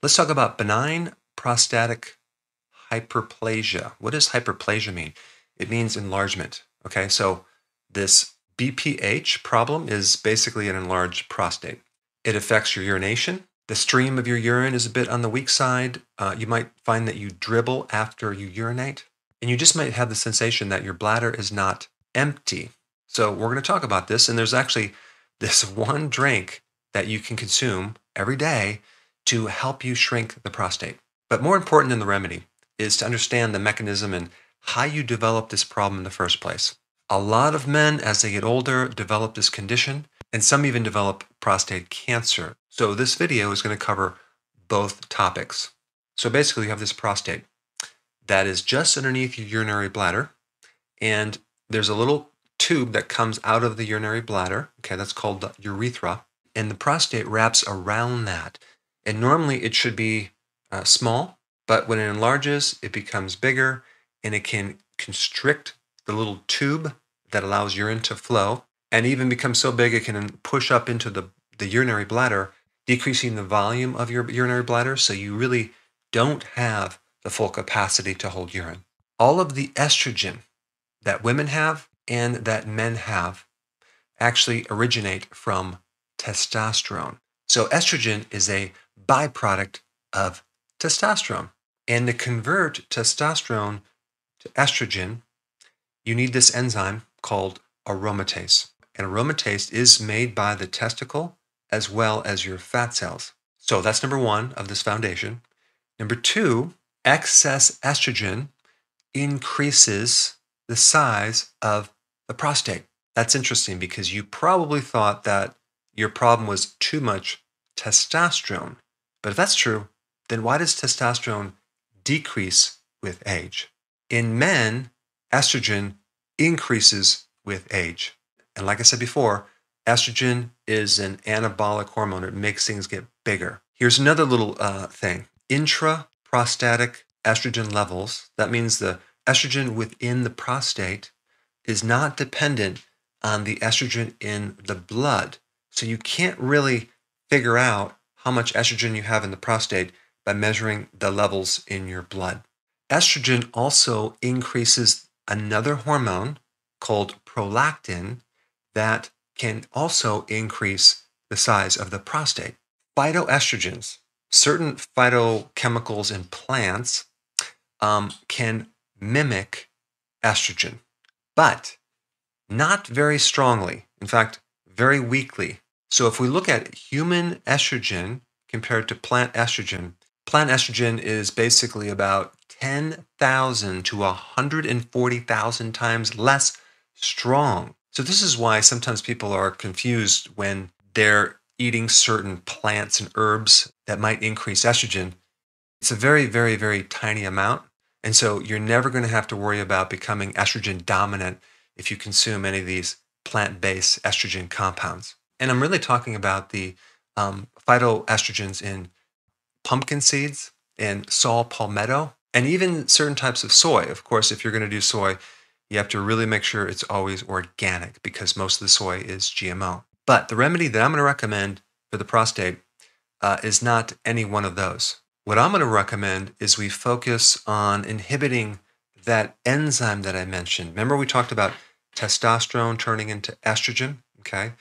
Let's talk about benign prostatic hyperplasia. What does hyperplasia mean? It means enlargement. Okay, so this BPH problem is basically an enlarged prostate. It affects your urination. The stream of your urine is a bit on the weak side. Uh, you might find that you dribble after you urinate, and you just might have the sensation that your bladder is not empty. So, we're going to talk about this. And there's actually this one drink that you can consume every day to help you shrink the prostate. But more important than the remedy is to understand the mechanism and how you develop this problem in the first place. A lot of men, as they get older, develop this condition, and some even develop prostate cancer. So, this video is going to cover both topics. So, basically, you have this prostate that is just underneath your urinary bladder, and there's a little tube that comes out of the urinary bladder. Okay, that's called the urethra. And the prostate wraps around that. And normally it should be uh, small, but when it enlarges, it becomes bigger and it can constrict the little tube that allows urine to flow and even become so big it can push up into the, the urinary bladder, decreasing the volume of your urinary bladder. So you really don't have the full capacity to hold urine. All of the estrogen that women have and that men have actually originate from testosterone. So estrogen is a byproduct of testosterone. And to convert testosterone to estrogen, you need this enzyme called aromatase. And aromatase is made by the testicle as well as your fat cells. So that's number one of this foundation. Number two, excess estrogen increases the size of the prostate. That's interesting because you probably thought that your problem was too much testosterone. But if that's true, then why does testosterone decrease with age? In men, estrogen increases with age. And like I said before, estrogen is an anabolic hormone, it makes things get bigger. Here's another little uh, thing intraprostatic estrogen levels. That means the estrogen within the prostate is not dependent on the estrogen in the blood. So you can't really figure out how much estrogen you have in the prostate by measuring the levels in your blood. Estrogen also increases another hormone called prolactin that can also increase the size of the prostate. Phytoestrogens, certain phytochemicals in plants, um, can mimic estrogen, but not very strongly. In fact, very weakly so if we look at human estrogen compared to plant estrogen, plant estrogen is basically about 10,000 to 140,000 times less strong. So this is why sometimes people are confused when they're eating certain plants and herbs that might increase estrogen. It's a very, very, very tiny amount. And so you're never going to have to worry about becoming estrogen dominant if you consume any of these plant based estrogen compounds. And I'm really talking about the um, phytoestrogens in pumpkin seeds and saw palmetto, and even certain types of soy. Of course, if you're going to do soy, you have to really make sure it's always organic because most of the soy is GMO. But the remedy that I'm going to recommend for the prostate uh, is not any one of those. What I'm going to recommend is we focus on inhibiting that enzyme that I mentioned. Remember, we talked about testosterone turning into estrogen, okay?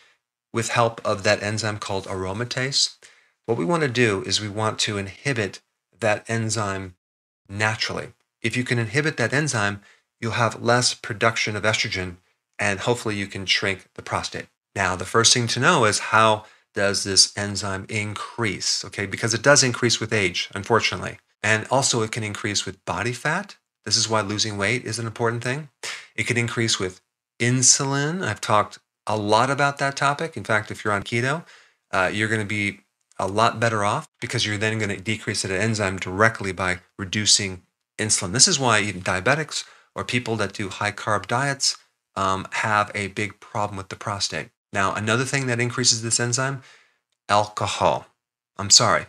with help of that enzyme called aromatase. What we want to do is we want to inhibit that enzyme naturally. If you can inhibit that enzyme, you'll have less production of estrogen and hopefully you can shrink the prostate. Now, the first thing to know is how does this enzyme increase? Okay, because it does increase with age, unfortunately. And also, it can increase with body fat. This is why losing weight is an important thing. It can increase with insulin. I've talked a lot about that topic. In fact, if you're on keto, uh, you're going to be a lot better off because you're then going to decrease that enzyme directly by reducing insulin. This is why even diabetics or people that do high carb diets um, have a big problem with the prostate. Now, another thing that increases this enzyme alcohol. I'm sorry,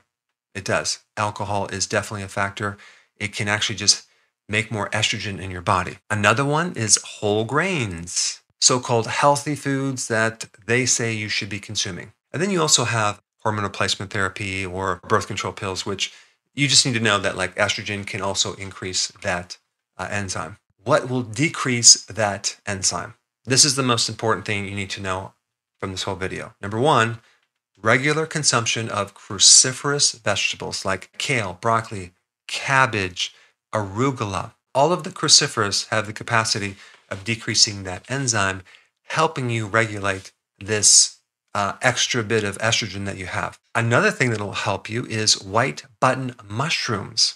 it does. Alcohol is definitely a factor. It can actually just make more estrogen in your body. Another one is whole grains so called healthy foods that they say you should be consuming. And then you also have hormone replacement therapy or birth control pills, which you just need to know that like estrogen can also increase that uh, enzyme. What will decrease that enzyme? This is the most important thing you need to know from this whole video. Number one, regular consumption of cruciferous vegetables like kale, broccoli, cabbage, arugula. All of the cruciferous have the capacity of decreasing that enzyme, helping you regulate this uh, extra bit of estrogen that you have. Another thing that will help you is white button mushrooms.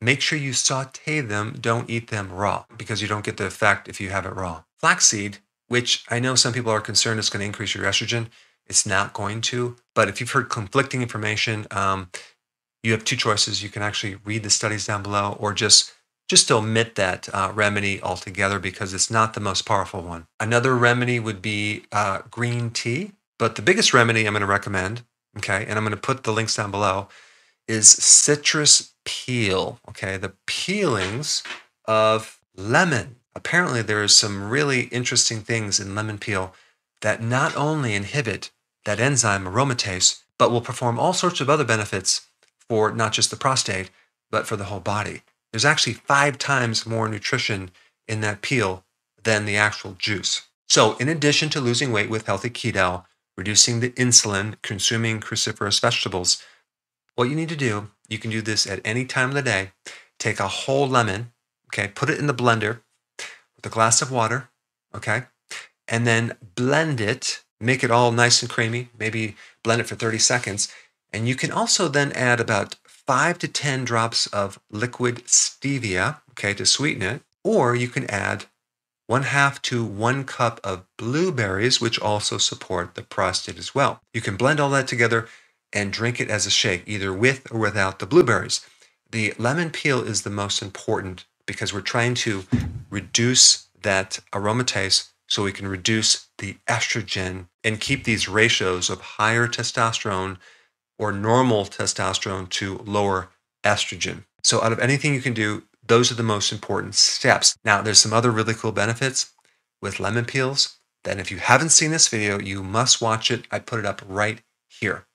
Make sure you saute them, don't eat them raw because you don't get the effect if you have it raw. Flaxseed, which I know some people are concerned is going to increase your estrogen, it's not going to. But if you've heard conflicting information, um, you have two choices. You can actually read the studies down below or just just omit that uh, remedy altogether because it's not the most powerful one. Another remedy would be uh, green tea. But the biggest remedy I'm going to recommend, okay, and I'm going to put the links down below, is citrus peel, okay, the peelings of lemon. Apparently, there are some really interesting things in lemon peel that not only inhibit that enzyme aromatase, but will perform all sorts of other benefits for not just the prostate, but for the whole body. There's actually five times more nutrition in that peel than the actual juice. So, in addition to losing weight with healthy keto, reducing the insulin, consuming cruciferous vegetables, what you need to do, you can do this at any time of the day. Take a whole lemon, okay, put it in the blender with a glass of water, okay, and then blend it, make it all nice and creamy, maybe blend it for 30 seconds. And you can also then add about five to 10 drops of liquid stevia, okay, to sweeten it, or you can add one half to one cup of blueberries, which also support the prostate as well. You can blend all that together and drink it as a shake, either with or without the blueberries. The lemon peel is the most important because we're trying to reduce that aromatase so we can reduce the estrogen and keep these ratios of higher testosterone or normal testosterone to lower estrogen. So, out of anything you can do, those are the most important steps. Now, there's some other really cool benefits with lemon peels. Then, if you haven't seen this video, you must watch it. I put it up right here.